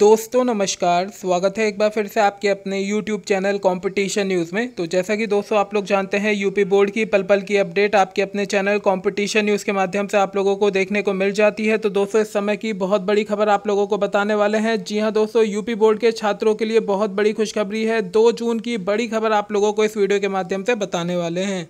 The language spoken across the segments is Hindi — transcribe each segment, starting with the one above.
दोस्तों नमस्कार स्वागत है एक बार फिर से आपके अपने YouTube चैनल कंपटीशन न्यूज़ में तो जैसा कि दोस्तों आप लोग जानते हैं यूपी बोर्ड की पल पल की अपडेट आपके अपने चैनल कंपटीशन न्यूज़ के माध्यम से आप लोगों को देखने को मिल जाती है तो दोस्तों इस समय की बहुत बड़ी खबर आप लोगों को बताने वाले हैं जी हाँ दोस्तों यूपी बोर्ड के छात्रों के लिए बहुत बड़ी खुशखबरी है दो जून की बड़ी खबर आप लोगों को इस वीडियो के माध्यम से बताने वाले हैं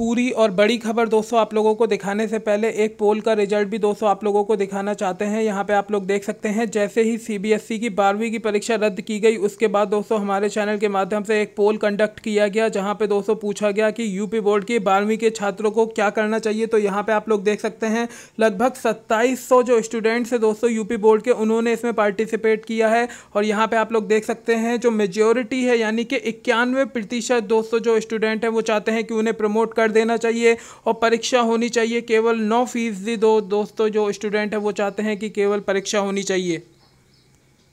पूरी और बड़ी खबर दोस्तों आप लोगों को दिखाने से पहले एक पोल का रिजल्ट भी दोस्तों आप लोगों को दिखाना चाहते हैं यहाँ पे आप लोग देख सकते हैं जैसे ही सीबीएसई e की बारहवीं की परीक्षा रद्द की गई उसके बाद दोस्तों हमारे चैनल के माध्यम से एक पोल कंडक्ट किया गया जहाँ पे दोस्तों पूछा गया कि यूपी बोर्ड की बारहवीं के छात्रों को क्या करना चाहिए तो यहाँ पर आप लोग देख सकते हैं लगभग सत्ताईस जो स्टूडेंट्स हैं दोस्तों यूपी बोर्ड के उन्होंने इसमें पार्टिसिपेट किया है और यहाँ पर आप लोग देख सकते हैं जो मेजोरिटी है यानी कि इक्यानवे दोस्तों जो स्टूडेंट हैं वो चाहते हैं कि उन्हें प्रमोट कर कर देना चाहिए और परीक्षा होनी चाहिए केवल नौ फीसदी दो दोस्तों जो स्टूडेंट है वो चाहते हैं कि केवल परीक्षा होनी चाहिए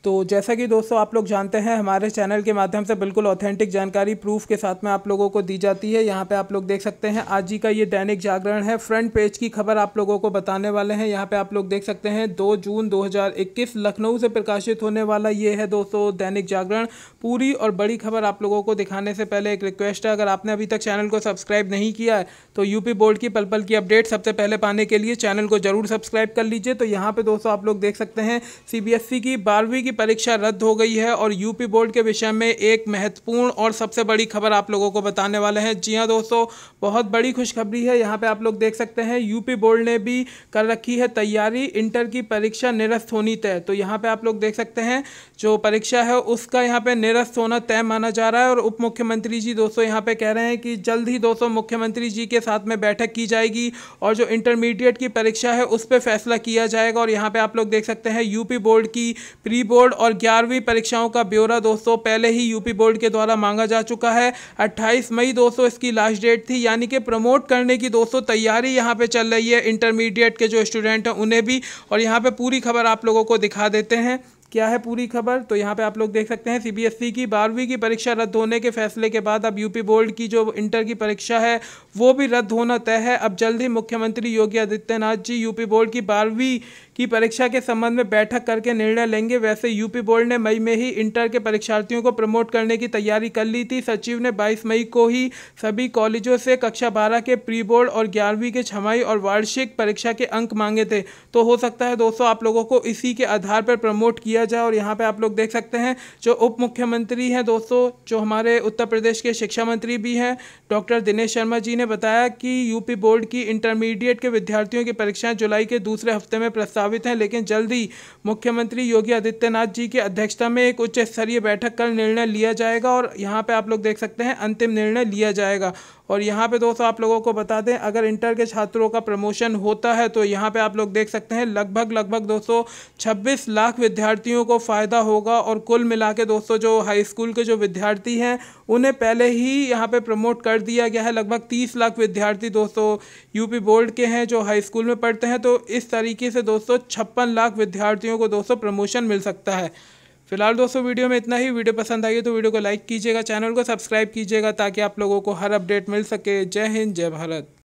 तो जैसा कि दोस्तों आप लोग जानते हैं हमारे चैनल के माध्यम से बिल्कुल ऑथेंटिक जानकारी प्रूफ के साथ में आप लोगों को दी जाती है यहाँ पे आप लोग देख सकते हैं आज जी का ये दैनिक जागरण है फ्रंट पेज की खबर आप लोगों को बताने वाले हैं यहाँ पे आप लोग देख सकते हैं दो जून 2021 लखनऊ से प्रकाशित होने वाला ये है दोस्तों दैनिक जागरण पूरी और बड़ी खबर आप लोगों को दिखाने से पहले एक रिक्वेस्ट है अगर आपने अभी तक चैनल को सब्सक्राइब नहीं किया है तो यूपी बोर्ड की पल पल की अपडेट सबसे पहले पाने के लिए चैनल को जरूर सब्सक्राइब कर लीजिए तो यहाँ पर दोस्तों आप लोग देख सकते हैं सी e की बारहवीं की परीक्षा रद्द हो गई है और यूपी बोर्ड के विषय में एक महत्वपूर्ण और सबसे बड़ी खबर आप लोगों को बताने वाले हैं जी हाँ दोस्तों बहुत बड़ी खुशखबरी है यहाँ पे आप लोग देख सकते हैं यूपी बोर्ड ने भी कर रखी है तैयारी इंटर की परीक्षा निरस्त होनी तय तो यहाँ पर आप लोग देख सकते हैं जो परीक्षा है उसका यहाँ पे निरस्त होना तय माना जा रहा है और उप मुख्यमंत्री जी दोस्तों यहाँ पे कह रहे हैं कि जल्द ही दोस्तों मुख्यमंत्री जी के साथ में बैठक की जाएगी और जो इंटरमीडिएट की परीक्षा है उस पर फैसला किया जाएगा और यहाँ पे आप लोग देख सकते हैं यूपी बोर्ड की प्री बोर्ड बोर्ड और ग्यारहवीं परीक्षाओं का ब्यौरा दोस्तों पहले ही यूपी बोर्ड के द्वारा मांगा जा चुका है अट्ठाईस मई दोस्तों इसकी लास्ट डेट थी यानी कि प्रमोट करने की दोस्तों तैयारी यहाँ पे चल रही है इंटरमीडिएट के जो स्टूडेंट हैं उन्हें भी और यहाँ पे पूरी खबर आप लोगों को दिखा देते हैं क्या है पूरी खबर तो यहाँ पे आप लोग देख सकते हैं सीबीएसई e की बारहवीं की परीक्षा रद्द होने के फैसले के बाद अब यूपी बोर्ड की जो इंटर की परीक्षा है वो भी रद्द होना तय है अब जल्द ही मुख्यमंत्री योगी आदित्यनाथ जी यूपी बोर्ड की बारहवीं की परीक्षा के संबंध में बैठक करके निर्णय लेंगे वैसे यूपी बोर्ड ने मई में ही इंटर के परीक्षार्थियों को प्रमोट करने की तैयारी कर ली थी सचिव ने बाईस मई को ही सभी कॉलेजों से कक्षा बारह के प्री बोर्ड और ग्यारहवीं के छमाई और वार्षिक परीक्षा के अंक मांगे थे तो हो सकता है दोस्तों आप लोगों को इसी के आधार पर प्रमोट किया जाए और यहाँ पर आप लोग देख सकते हैं जो उप मुख्यमंत्री हैं दोस्तों जो हमारे उत्तर प्रदेश के शिक्षा मंत्री भी हैं डॉक्टर दिनेश शर्मा जी ने बताया कि यूपी बोर्ड की इंटरमीडिएट के विद्यार्थियों की परीक्षाएं जुलाई के दूसरे हफ्ते में प्रस्ताव प्रस्तावित हैं लेकिन जल्द ही मुख्यमंत्री योगी आदित्यनाथ जी की अध्यक्षता में एक उच्च स्तरीय बैठक कर निर्णय लिया जाएगा और यहाँ पर आप लोग देख सकते हैं अंतिम निर्णय लिया जाएगा और यहाँ पे दोस्तों आप लोगों को बता दें अगर इंटर के छात्रों का प्रमोशन होता है तो यहाँ पे आप लोग देख सकते हैं लगभग लगभग दोस्तों 26 लाख विद्यार्थियों को फ़ायदा होगा और कुल मिला के दोस्तों जो हाई स्कूल के जो विद्यार्थी हैं उन्हें पहले ही यहाँ पे प्रमोट कर दिया गया है लगभग 30 लाख विद्यार्थी दोस्तों यूपी बोर्ड के हैं जो हाई स्कूल में पढ़ते हैं तो इस तरीके से दोस्तों छप्पन लाख विद्यार्थियों को दोस्तों प्रमोशन मिल सकता है फिलहाल दोस्तों वीडियो में इतना ही वीडियो पसंद आई तो वीडियो को लाइक कीजिएगा चैनल को सब्सक्राइब कीजिएगा ताकि आप लोगों को हर अपडेट मिल सके जय हिंद जय भारत